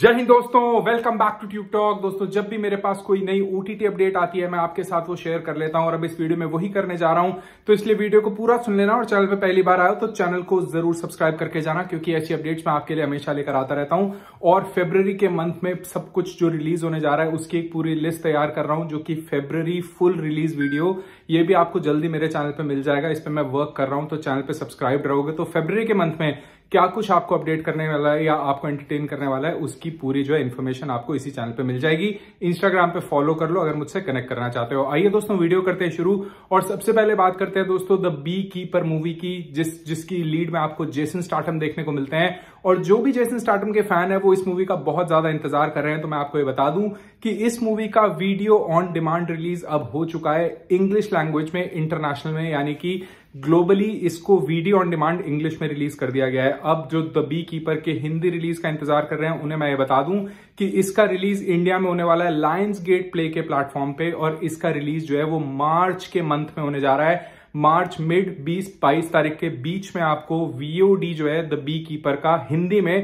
जय हिंद दोस्तों welcome back to Tube Talk दोस्तों जब भी मेरे पास कोई नई ओटीटी अपडेट आती है मैं आपके साथ वो शेयर कर लेता हूं और अब इस वीडियो में वही करने जा रहा हूं तो इसलिए वीडियो को पूरा सुन लेना और चैनल पे पहली बार आयो तो चैनल को जरूर सब्सक्राइब करके जाना क्योंकि ऐसी अपडेट्स मैं आपके लिए हमेशा लेकर आता रहता हूं और फेब्रवरी के मंथ में सब कुछ जो रिलीज होने जा रहा है उसकी एक पूरी लिस्ट तैयार कर रहा हूं जो कि फेब्रवरी फुल रिलीज वीडियो ये भी आपको जल्दी मेरे चैनल पर मिल जाएगा इस पर मैं वर्क कर रहा हूं तो चैनल पर सब्सक्राइब रहोगे तो फेब्रवरी के मंथ में क्या कुछ आपको अपडेट करने वाला है या आपको एंटरटेन करने वाला है उसकी पूरी जो है इन्फॉर्मेशन आपको इसी चैनल पे मिल जाएगी इंस्टाग्राम पे फॉलो कर लो अगर मुझसे कनेक्ट करना चाहते हो आइए दोस्तों वीडियो करते हैं शुरू और सबसे पहले बात करते हैं दोस्तों द बी कीपर मूवी की जिस जिसकी लीड में आपको जेसन स्टार्टम देखने को मिलते हैं और जो भी जेसन स्टार्टम के फैन है वो इस मूवी का बहुत ज्यादा इंतजार कर रहे हैं तो मैं आपको ये बता दूं कि इस मूवी का वीडियो ऑन डिमांड रिलीज अब हो चुका है इंग्लिश लैंग्वेज में इंटरनेशनल में यानी कि ग्लोबली इसको वीडियो ऑन डिमांड इंग्लिश में रिलीज कर दिया गया है अब जो द बी कीपर के हिंदी रिलीज का इंतजार कर रहे हैं उन्हें मैं ये बता दूं कि इसका रिलीज इंडिया में होने वाला है लायंस गेट प्ले के प्लेटफॉर्म पे और इसका रिलीज जो है वो मार्च के मंथ में होने जा रहा है मार्च मिड बीस बाईस तारीख के बीच में आपको वीओडी जो है द बी कीपर का हिंदी में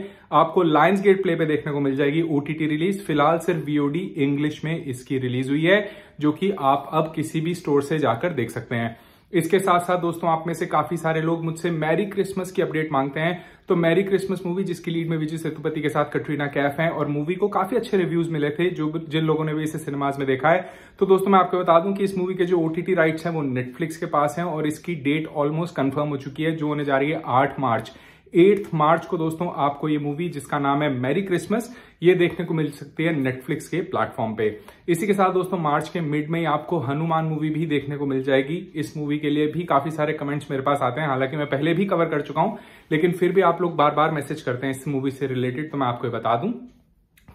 आपको लाइन्स गेट प्ले पे देखने को मिल जाएगी ओटीटी रिलीज फिलहाल सिर्फ वीओडी इंग्लिश में इसकी रिलीज हुई है जो कि आप अब किसी भी स्टोर से जाकर देख सकते हैं इसके साथ साथ दोस्तों आप में से काफी सारे लोग मुझसे मैरी क्रिसमस की अपडेट मांगते हैं तो मैरी क्रिसमस मूवी जिसकी लीड में विजय सेतुपति के साथ कटरीना कैफ हैं और मूवी को काफी अच्छे रिव्यूज मिले थे जो जिन लोगों ने भी इसे सिनेमाज में देखा है तो दोस्तों मैं आपको बता दूं कि इस मूवी के जो ओटीटी राइट्स हैं वो नेटफ्लिक्स के पास हैं और इसकी डेट ऑलमोस्ट कंफर्म हो चुकी है जो होने जा रही है आठ मार्च एट्थ मार्च को दोस्तों आपको ये मूवी जिसका नाम है मैरी क्रिसमस ये देखने को मिल सकती है नेटफ्लिक्स के प्लेटफॉर्म पे इसी के साथ दोस्तों मार्च के मिड में ही आपको हनुमान मूवी भी देखने को मिल जाएगी इस मूवी के लिए भी काफी सारे कमेंट्स मेरे पास आते हैं हालांकि मैं पहले भी कवर कर चुका हूं लेकिन फिर भी आप लोग बार बार मैसेज करते हैं इस मूवी से रिलेटेड तो मैं आपको बता दूं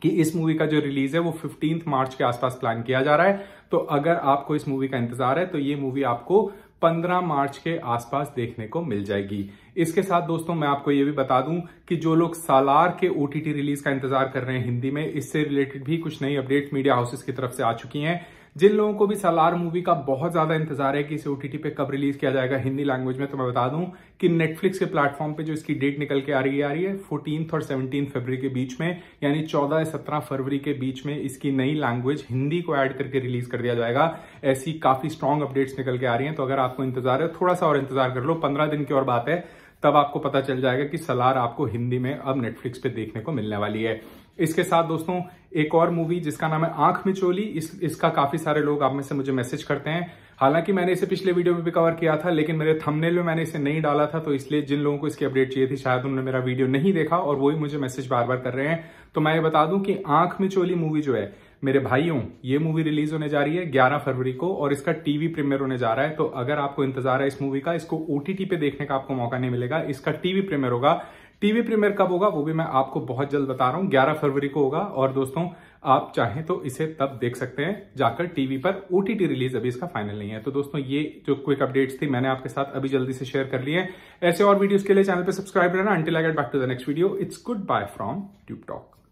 कि इस मूवी का जो रिलीज है वो फिफ्टींथ मार्च के आसपास प्लान किया जा रहा है तो अगर आपको इस मूवी का इंतजार है तो ये मूवी आपको 15 मार्च के आसपास देखने को मिल जाएगी इसके साथ दोस्तों मैं आपको ये भी बता दूं कि जो लोग सालार के ओटीटी रिलीज का इंतजार कर रहे हैं हिंदी में इससे रिलेटेड भी कुछ नई अपडेट मीडिया हाउसेस की तरफ से आ चुकी हैं जिन लोगों को भी सलार मूवी का बहुत ज्यादा इंतजार है कि इसे ओटीटी पे कब रिलीज किया जाएगा हिंदी लैंग्वेज में तो मैं बता दूं कि नेटफ्लिक्स के प्लेटफॉर्म पे जो इसकी डेट निकल के आ रही आ रही है फोर्टीन और सेवनटीन फरवरी के बीच में यानी चौदह या सत्रह फरवरी के बीच में इसकी नई लैंग्वेज हिंदी को एड करके रिलीज कर दिया जाएगा ऐसी काफी स्ट्रॉन्ग अपडेट्स निकल के आ रही है तो अगर आपको इंतजार है थोड़ा सा और इंतजार कर लो पंद्रह दिन की और बात है तब आपको पता चल जाएगा कि सलार आपको हिंदी में अब नेटफ्लिक्स पे देखने को मिलने वाली है इसके साथ दोस्तों एक और मूवी जिसका नाम है आंख मिचोली इस इसका काफी सारे लोग आप में से मुझे मैसेज करते हैं हालांकि मैंने इसे पिछले वीडियो में भी कवर किया था लेकिन मेरे थंबनेल में मैंने इसे नहीं डाला था तो इसलिए जिन लोगों को इसकी अपडेट चाहिए थी शायद उन्होंने मेरा वीडियो नहीं देखा और वही मुझे मैसेज बार बार कर रहे हैं तो मैं ये बता दूं कि आंख मिचोली मूवी जो है मेरे भाइयों ये मूवी रिलीज होने जा रही है 11 फरवरी को और इसका टीवी प्रीमियर होने जा रहा है तो अगर आपको इंतजार है इस मूवी का इसको ओटीटी पे देखने का आपको मौका नहीं मिलेगा इसका टीवी प्रीमियर होगा टीवी प्रीमियर कब होगा वो भी मैं आपको बहुत जल्द बता रहा हूँ ग्यारह फरवरी को होगा और दोस्तों आप चाहें तो इसे तब देख सकते हैं जाकर टीवी पर ओटीटी रिलीज अभी इसका फाइनल नहीं है तो दोस्तों ये जो क्विक अपडेट्स थी मैंने आपके साथ अभी जल्दी से शेयर कर लिए हैं ऐसे और वीडियोस के लिए चैनल पर सब्सक्राइब रहना until I get back to the next video it's goodbye from Tube talk